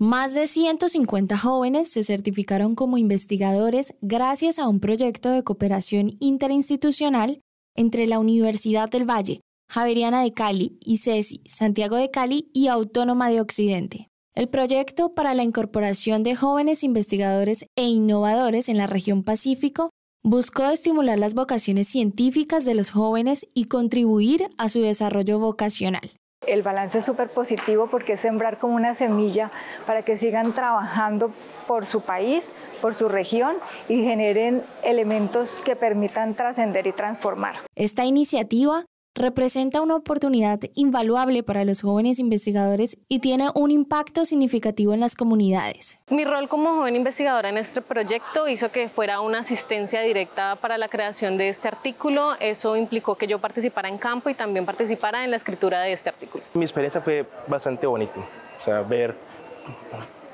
Más de 150 jóvenes se certificaron como investigadores gracias a un proyecto de cooperación interinstitucional entre la Universidad del Valle, Javeriana de Cali, ICESI, Santiago de Cali y Autónoma de Occidente. El proyecto para la incorporación de jóvenes investigadores e innovadores en la región Pacífico buscó estimular las vocaciones científicas de los jóvenes y contribuir a su desarrollo vocacional el balance es súper positivo porque es sembrar como una semilla para que sigan trabajando por su país, por su región y generen elementos que permitan trascender y transformar. Esta iniciativa representa una oportunidad invaluable para los jóvenes investigadores y tiene un impacto significativo en las comunidades. Mi rol como joven investigadora en este proyecto hizo que fuera una asistencia directa para la creación de este artículo. Eso implicó que yo participara en campo y también participara en la escritura de este artículo. Mi experiencia fue bastante bonita, o sea, ver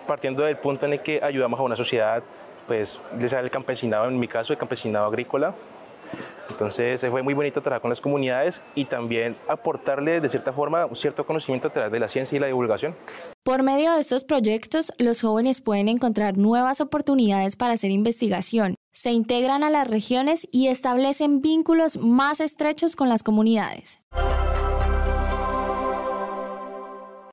partiendo del punto en el que ayudamos a una sociedad, pues, ya sea el campesinado, en mi caso, el campesinado agrícola, entonces fue muy bonito trabajar con las comunidades y también aportarles de cierta forma un cierto conocimiento a través de la ciencia y la divulgación. Por medio de estos proyectos, los jóvenes pueden encontrar nuevas oportunidades para hacer investigación, se integran a las regiones y establecen vínculos más estrechos con las comunidades.